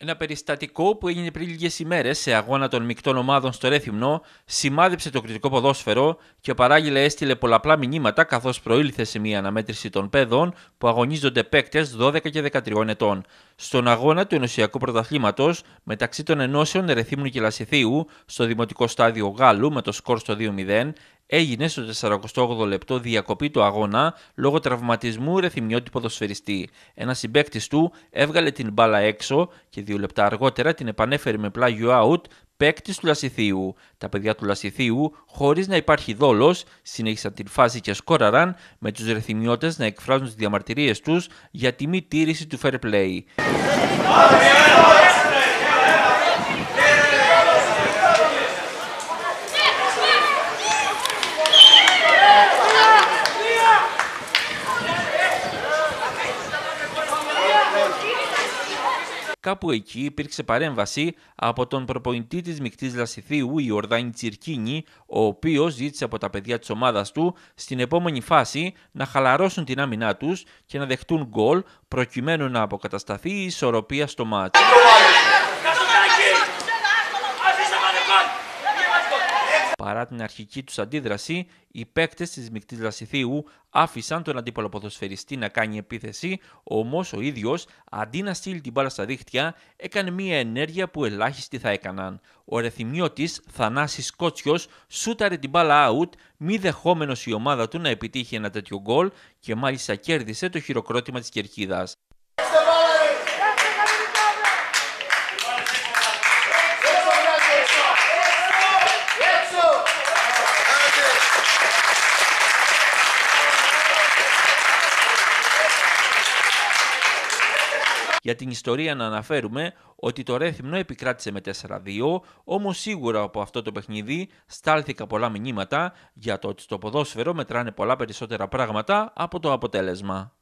Ένα περιστατικό που έγινε πριν λίγες ημέρες σε αγώνα των μεικτών ομάδων στο Ρέθυμνο σημάδεψε το κριτικό ποδόσφαιρο και ο παράγγελα έστειλε πολλαπλά μηνύματα καθώς προήλθε σε μια αναμέτρηση των παιδών που αγωνίζονται παίκτες 12 και 13 ετών. Στον αγώνα του Ενωσιακού Πρωταθλήματος μεταξύ των ενώσεων Ρεθύμνου και Λασιθίου στο δημοτικό στάδιο Γάλλου με το σκορ στο 2-0, Έγινε στο 48 λεπτό διακοπή του αγώνα λόγω τραυματισμού ρεθιμιώτη ποδοσφαιριστή. Ένας συμπέκτη του έβγαλε την μπάλα έξω και δύο λεπτά αργότερα την επανέφερε με πλάγιο out παίκτης του Λασιθίου. Τα παιδιά του Λασιθίου, χωρίς να υπάρχει δόλος, συνέχισαν την φάση και σκόραραν με τους ρεθιμιώτε να εκφράζουν τις διαμαρτυρίες τους για τη μη τήρηση του fair play. Κάπου εκεί υπήρξε παρέμβαση από τον προπονητή της μικτής Λασιθίου, Ιορδάνη Τσιρκίνη, ο οποίος ζήτησε από τα παιδιά της ομάδας του στην επόμενη φάση να χαλαρώσουν την άμυνά τους και να δεχτούν γκολ προκειμένου να αποκατασταθεί η ισορροπία στο μάτι. Παρά την αρχική τους αντίδραση, οι παίκτες της μεικτή Λασιθίου άφησαν τον αντίπαλο ποδοσφαιριστή να κάνει επίθεση, όμως ο ίδιος, αντί να στείλει την μπάλα στα δίχτυα, έκανε μια ενέργεια που ελάχιστοι θα έκαναν. Ο ρεθιμιώτης Θανάσης Κότσιος σούταρε την μπάλα out, μη δεχόμενος η ομάδα του να επιτύχει ένα τέτοιο γκολ και μάλιστα κέρδισε το χειροκρότημα της κερκίδας. Για την ιστορία να αναφέρουμε ότι το Ρέθιμνο επικράτησε με 4-2, όμως σίγουρα από αυτό το παιχνίδι στάλθηκα πολλά μηνύματα για το ότι στο ποδόσφαιρο μετράνε πολλά περισσότερα πράγματα από το αποτέλεσμα.